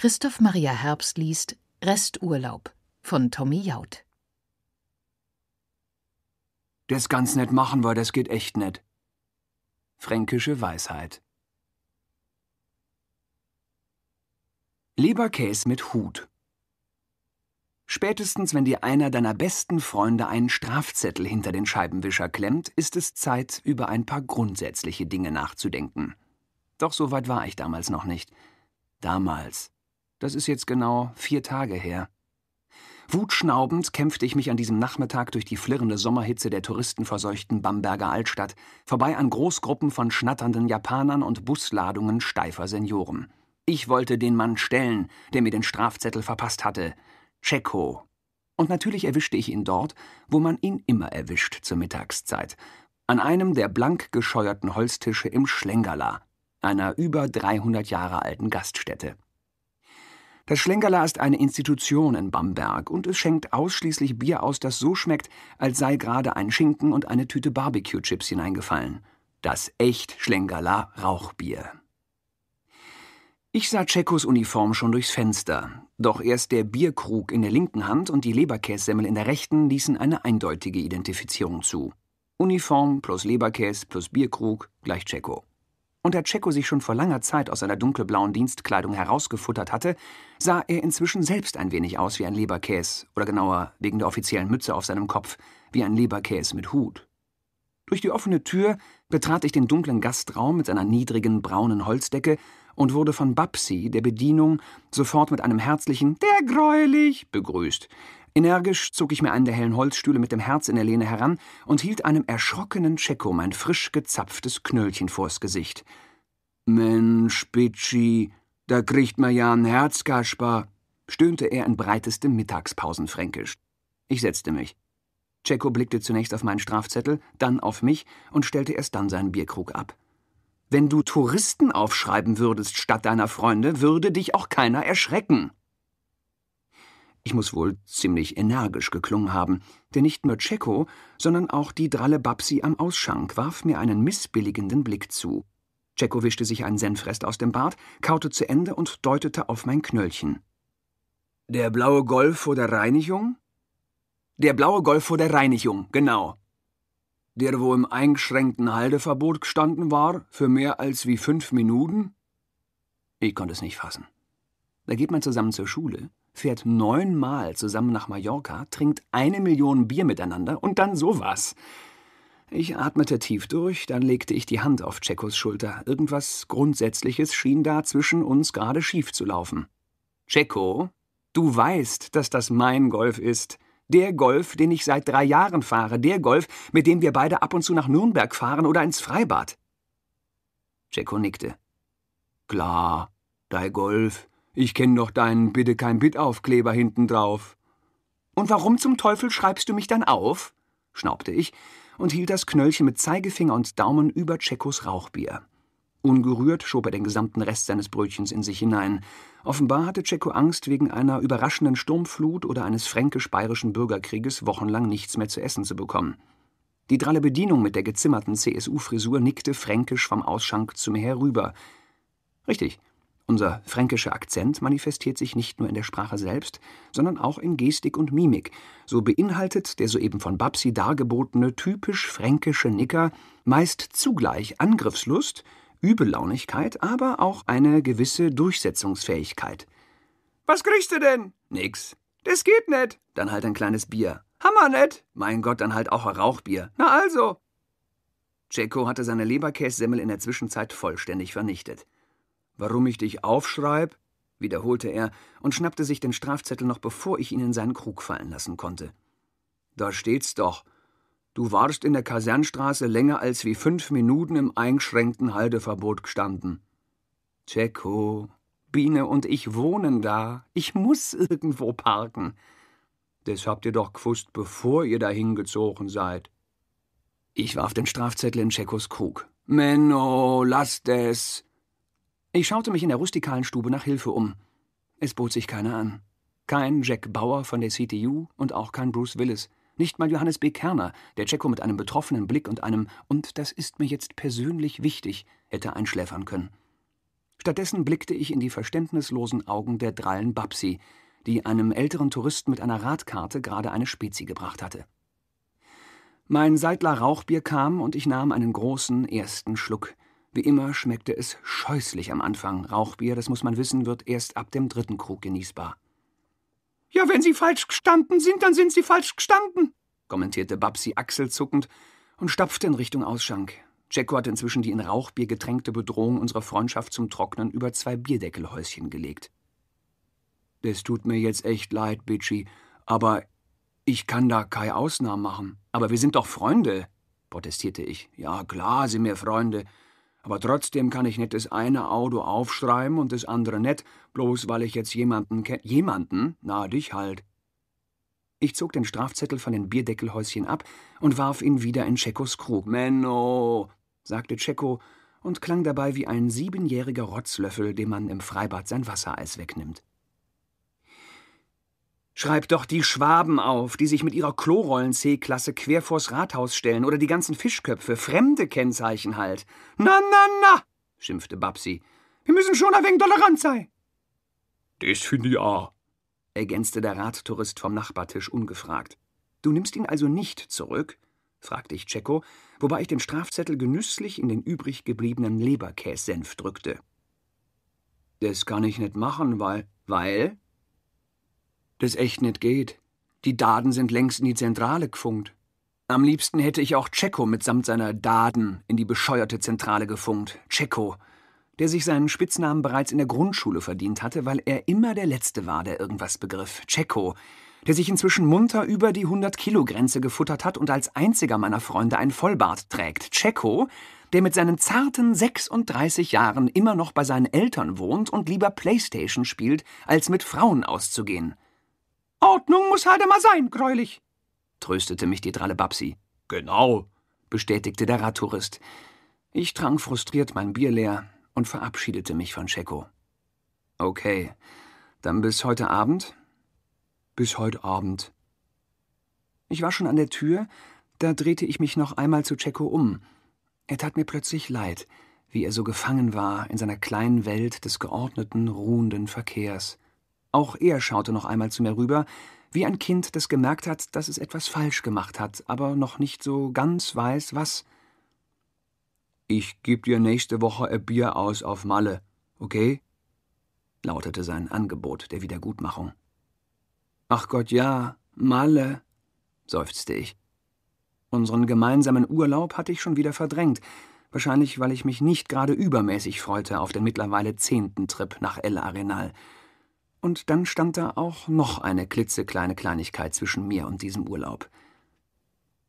Christoph Maria Herbst liest Resturlaub von Tommy Jaud. Das ganz nett machen wir, das geht echt nett. Fränkische Weisheit. Leberkäse mit Hut. Spätestens, wenn dir einer deiner besten Freunde einen Strafzettel hinter den Scheibenwischer klemmt, ist es Zeit, über ein paar grundsätzliche Dinge nachzudenken. Doch so weit war ich damals noch nicht. Damals das ist jetzt genau vier Tage her. Wutschnaubend kämpfte ich mich an diesem Nachmittag durch die flirrende Sommerhitze der touristenverseuchten Bamberger Altstadt, vorbei an Großgruppen von schnatternden Japanern und Busladungen steifer Senioren. Ich wollte den Mann stellen, der mir den Strafzettel verpasst hatte. Tscheko. Und natürlich erwischte ich ihn dort, wo man ihn immer erwischt zur Mittagszeit. An einem der blank gescheuerten Holztische im Schlengerla, einer über 300 Jahre alten Gaststätte. Das Schlenkerla ist eine Institution in Bamberg und es schenkt ausschließlich Bier aus, das so schmeckt, als sei gerade ein Schinken und eine Tüte Barbecue-Chips hineingefallen. Das echt Schlenkerla Rauchbier. Ich sah Tschekos Uniform schon durchs Fenster. Doch erst der Bierkrug in der linken Hand und die Leberkässemmel in der rechten ließen eine eindeutige Identifizierung zu. Uniform plus Leberkäs plus Bierkrug gleich Tscheko und da Checo sich schon vor langer Zeit aus seiner dunkelblauen Dienstkleidung herausgefuttert hatte, sah er inzwischen selbst ein wenig aus wie ein Leberkäs, oder genauer, wegen der offiziellen Mütze auf seinem Kopf, wie ein Leberkäs mit Hut. Durch die offene Tür betrat ich den dunklen Gastraum mit seiner niedrigen braunen Holzdecke und wurde von Babsi, der Bedienung, sofort mit einem herzlichen Der Gräulich begrüßt, Energisch zog ich mir einen der hellen Holzstühle mit dem Herz in der Lehne heran und hielt einem erschrockenen Tscheko mein frisch gezapftes Knöllchen vors Gesicht. Mensch, Bitchi, da kriegt man ja ein Herz, Kaspar, stöhnte er in breitestem Mittagspausenfränkisch. Ich setzte mich. Tscheko blickte zunächst auf meinen Strafzettel, dann auf mich und stellte erst dann seinen Bierkrug ab. Wenn du Touristen aufschreiben würdest statt deiner Freunde, würde dich auch keiner erschrecken. Ich muss wohl ziemlich energisch geklungen haben, denn nicht nur Tscheko, sondern auch die dralle Babsi am Ausschank warf mir einen missbilligenden Blick zu. Tscheko wischte sich einen Senfrest aus dem Bart, kaute zu Ende und deutete auf mein Knöllchen. Der blaue Golf vor der Reinigung? Der blaue Golf vor der Reinigung, genau. Der, wo im eingeschränkten Haldeverbot gestanden war, für mehr als wie fünf Minuten? Ich konnte es nicht fassen. Da geht man zusammen zur Schule, fährt neunmal zusammen nach Mallorca, trinkt eine Million Bier miteinander und dann sowas. Ich atmete tief durch, dann legte ich die Hand auf Cecos Schulter. Irgendwas Grundsätzliches schien da zwischen uns gerade schief zu laufen. Ceco, du weißt, dass das mein Golf ist. Der Golf, den ich seit drei Jahren fahre, der Golf, mit dem wir beide ab und zu nach Nürnberg fahren oder ins Freibad. Cecco nickte. Klar, dein Golf, ich kenne doch deinen Bitte kein Bit hinten drauf. Und warum zum Teufel schreibst du mich dann auf? schnaubte ich und hielt das Knöllchen mit Zeigefinger und Daumen über Tschekos Rauchbier. Ungerührt schob er den gesamten Rest seines Brötchens in sich hinein. Offenbar hatte Tscheko Angst, wegen einer überraschenden Sturmflut oder eines fränkisch-bayerischen Bürgerkrieges wochenlang nichts mehr zu essen zu bekommen. Die dralle Bedienung mit der gezimmerten CSU-Frisur nickte fränkisch vom Ausschank zu mir herüber. Richtig, unser fränkischer Akzent manifestiert sich nicht nur in der Sprache selbst, sondern auch in Gestik und Mimik. So beinhaltet der soeben von Babsi dargebotene typisch fränkische Nicker meist zugleich Angriffslust, Übellaunigkeit, aber auch eine gewisse Durchsetzungsfähigkeit. Was kriegst du denn? Nix. Das geht nicht. Dann halt ein kleines Bier. Hammer net. Mein Gott, dann halt auch ein Rauchbier. Na also. Checo hatte seine Leberkässemmel in der Zwischenzeit vollständig vernichtet. Warum ich dich aufschreib? wiederholte er und schnappte sich den Strafzettel noch bevor ich ihn in seinen Krug fallen lassen konnte. Da steht's doch. Du warst in der Kasernstraße länger als wie fünf Minuten im eingeschränkten Haldeverbot gestanden. Tscheko, Biene und ich wohnen da. Ich muss irgendwo parken. Das habt ihr doch gewusst, bevor ihr dahin gezogen seid. Ich warf den Strafzettel in Tschekos Krug. Menno, lass das. Ich schaute mich in der rustikalen Stube nach Hilfe um. Es bot sich keiner an. Kein Jack Bauer von der CTU und auch kein Bruce Willis. Nicht mal Johannes B. Kerner, der Jacko mit einem betroffenen Blick und einem »Und das ist mir jetzt persönlich wichtig« hätte einschläfern können. Stattdessen blickte ich in die verständnislosen Augen der drallen Babsi, die einem älteren Touristen mit einer Radkarte gerade eine Spezi gebracht hatte. Mein Seidler Rauchbier kam und ich nahm einen großen ersten Schluck – wie immer schmeckte es scheußlich am Anfang. Rauchbier, das muss man wissen, wird erst ab dem dritten Krug genießbar. Ja, wenn Sie falsch gestanden sind, dann sind Sie falsch gestanden, kommentierte Babsi achselzuckend und stapfte in Richtung Ausschank. Jacko hat inzwischen die in Rauchbier getränkte Bedrohung unserer Freundschaft zum Trocknen über zwei Bierdeckelhäuschen gelegt. Das tut mir jetzt echt leid, Bitchy, aber ich kann da keine Ausnahmen machen. Aber wir sind doch Freunde, protestierte ich. Ja, klar sind wir Freunde, aber trotzdem kann ich nicht das eine Auto aufschreiben und das andere nicht, bloß weil ich jetzt jemanden kenne. Jemanden? Na, dich halt. Ich zog den Strafzettel von den Bierdeckelhäuschen ab und warf ihn wieder in Tschekos Krug. Menno, sagte Tscheko und klang dabei wie ein siebenjähriger Rotzlöffel, dem man im Freibad sein Wassereis wegnimmt. Schreib doch die Schwaben auf, die sich mit ihrer Klorollen-C-Klasse quer vors Rathaus stellen oder die ganzen Fischköpfe, fremde Kennzeichen halt. Na, na, na, schimpfte Babsi. Wir müssen schon ein wenig tolerant sein. Das finde ich auch, ergänzte der Radtourist vom Nachbartisch ungefragt. Du nimmst ihn also nicht zurück? fragte ich Checo, wobei ich den Strafzettel genüsslich in den übrig gebliebenen Leberkässenf drückte. Das kann ich nicht machen, weil. Weil? das echt nicht geht. Die Daten sind längst in die Zentrale gefunkt. Am liebsten hätte ich auch Checo mitsamt seiner Daten in die bescheuerte Zentrale gefunkt. Checo, der sich seinen Spitznamen bereits in der Grundschule verdient hatte, weil er immer der Letzte war, der irgendwas begriff. Checo, der sich inzwischen munter über die 100-Kilo-Grenze gefuttert hat und als einziger meiner Freunde ein Vollbart trägt. Checo, der mit seinen zarten 36 Jahren immer noch bei seinen Eltern wohnt und lieber Playstation spielt, als mit Frauen auszugehen. Ordnung muss halt mal sein, gräulich, tröstete mich die Dralle Babsi. Genau, bestätigte der Radtourist. Ich trank frustriert mein Bier leer und verabschiedete mich von Checo. Okay, dann bis heute Abend? Bis heute Abend. Ich war schon an der Tür, da drehte ich mich noch einmal zu Checo um. Er tat mir plötzlich leid, wie er so gefangen war in seiner kleinen Welt des geordneten, ruhenden Verkehrs. Auch er schaute noch einmal zu mir rüber, wie ein Kind, das gemerkt hat, dass es etwas falsch gemacht hat, aber noch nicht so ganz weiß, was. Ich geb dir nächste Woche ein Bier aus auf Malle, okay? lautete sein Angebot der Wiedergutmachung. Ach Gott, ja, Malle, seufzte ich. Unseren gemeinsamen Urlaub hatte ich schon wieder verdrängt, wahrscheinlich weil ich mich nicht gerade übermäßig freute auf den mittlerweile zehnten Trip nach El Arenal – und dann stand da auch noch eine klitzekleine Kleinigkeit zwischen mir und diesem Urlaub.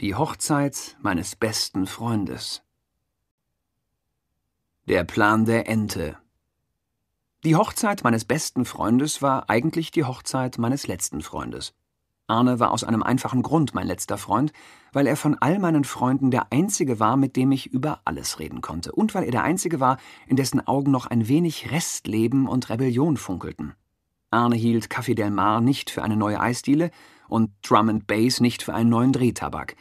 Die Hochzeit meines besten Freundes. Der Plan der Ente. Die Hochzeit meines besten Freundes war eigentlich die Hochzeit meines letzten Freundes. Arne war aus einem einfachen Grund mein letzter Freund, weil er von all meinen Freunden der einzige war, mit dem ich über alles reden konnte, und weil er der einzige war, in dessen Augen noch ein wenig Restleben und Rebellion funkelten. Arne hielt Café Del Mar nicht für eine neue Eisdiele und Drum and Bass nicht für einen neuen Drehtabak.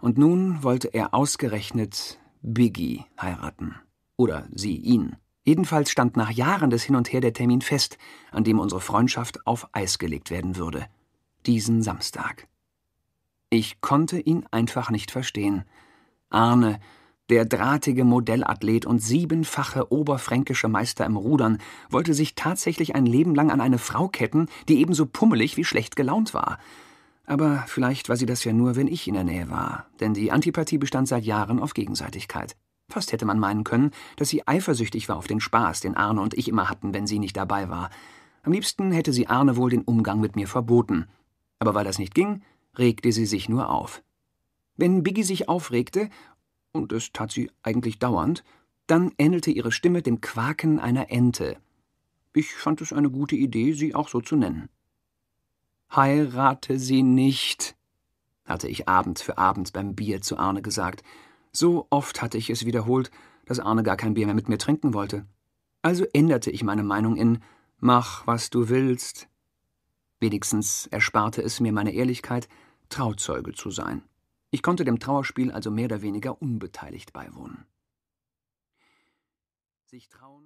Und nun wollte er ausgerechnet Biggie heiraten. Oder sie ihn. Jedenfalls stand nach Jahren des Hin und Her der Termin fest, an dem unsere Freundschaft auf Eis gelegt werden würde. Diesen Samstag. Ich konnte ihn einfach nicht verstehen. Arne, der drahtige Modellathlet und siebenfache oberfränkische Meister im Rudern wollte sich tatsächlich ein Leben lang an eine Frau ketten, die ebenso pummelig wie schlecht gelaunt war. Aber vielleicht war sie das ja nur, wenn ich in der Nähe war, denn die Antipathie bestand seit Jahren auf Gegenseitigkeit. Fast hätte man meinen können, dass sie eifersüchtig war auf den Spaß, den Arne und ich immer hatten, wenn sie nicht dabei war. Am liebsten hätte sie Arne wohl den Umgang mit mir verboten. Aber weil das nicht ging, regte sie sich nur auf. Wenn Biggie sich aufregte, und es tat sie eigentlich dauernd, dann ähnelte ihre Stimme dem Quaken einer Ente. Ich fand es eine gute Idee, sie auch so zu nennen. Heirate sie nicht, hatte ich Abend für Abend beim Bier zu Arne gesagt. So oft hatte ich es wiederholt, dass Arne gar kein Bier mehr mit mir trinken wollte. Also änderte ich meine Meinung in Mach, was du willst. Wenigstens ersparte es mir meine Ehrlichkeit, Trauzeuge zu sein. Ich konnte dem Trauerspiel also mehr oder weniger unbeteiligt beiwohnen. Sich trauen